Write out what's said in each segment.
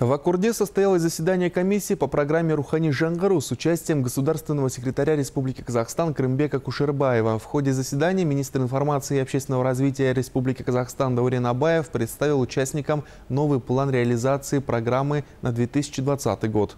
В Аккурде состоялось заседание комиссии по программе «Рухани Жангару» с участием государственного секретаря Республики Казахстан Крымбека Кушербаева. В ходе заседания министр информации и общественного развития Республики Казахстан Даурен Абаев представил участникам новый план реализации программы на 2020 год.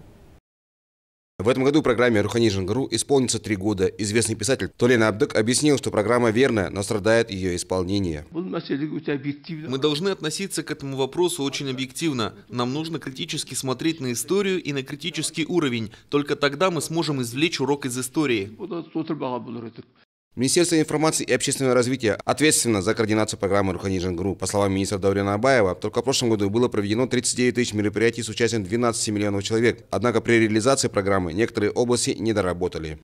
В этом году программе «Рухани Жангару» исполнится три года. Известный писатель Толен Абдык объяснил, что программа верная, но страдает ее исполнение. Мы должны относиться к этому вопросу очень объективно. Нам нужно критически смотреть на историю и на критический уровень. Только тогда мы сможем извлечь урок из истории. Министерство информации и общественного развития ответственно за координацию программы «Руханижин Гру». По словам министра Даурина Абаева, только в прошлом году было проведено 39 тысяч мероприятий с участием 12 миллионов человек. Однако при реализации программы некоторые области не доработали.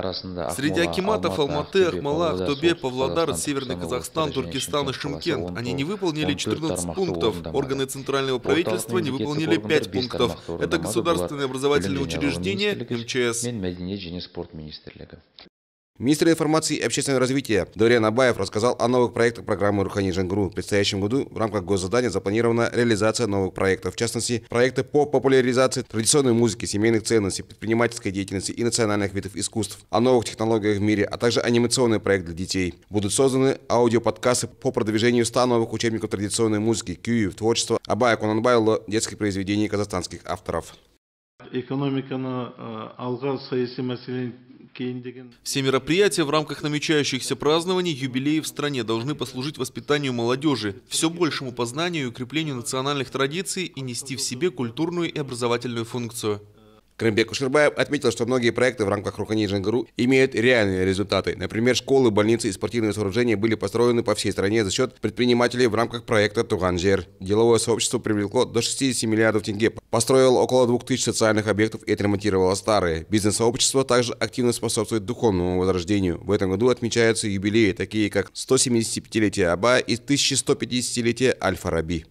Среди акиматов Алматы, Ахмала, Актобе, Павлодар, Северный Казахстан, Туркестан и Шымкент они не выполнили 14 пунктов, органы центрального правительства не выполнили 5 пунктов. Это государственные образовательные учреждения, МЧС. Министр информации и общественного развития Дориан Абаев рассказал о новых проектах программы «Рухани Джангуру». В предстоящем году в рамках госзадания запланирована реализация новых проектов, в частности, проекты по популяризации традиционной музыки, семейных ценностей, предпринимательской деятельности и национальных видов искусств, о новых технологиях в мире, а также анимационный проект для детей. Будут созданы аудиоподкасты по продвижению 100 новых учебников традиционной музыки, кюев, творчества Абая Кунанбайло, детских произведений казахстанских авторов. Экономика на э, алга саяси мәселені все мероприятия в рамках намечающихся празднований юбилеев в стране должны послужить воспитанию молодежи, все большему познанию и укреплению национальных традиций и нести в себе культурную и образовательную функцию. Крымбек Ушербаев отметил, что многие проекты в рамках Рухани Джангару имеют реальные результаты. Например, школы, больницы и спортивные сооружения были построены по всей стране за счет предпринимателей в рамках проекта Туганжер. Деловое сообщество привлекло до 60 миллиардов тенге, построило около 2000 социальных объектов и отремонтировало старые. Бизнес-сообщество также активно способствует духовному возрождению. В этом году отмечаются юбилеи, такие как 175-летие Аба и 1150-летие Аль-Фараби.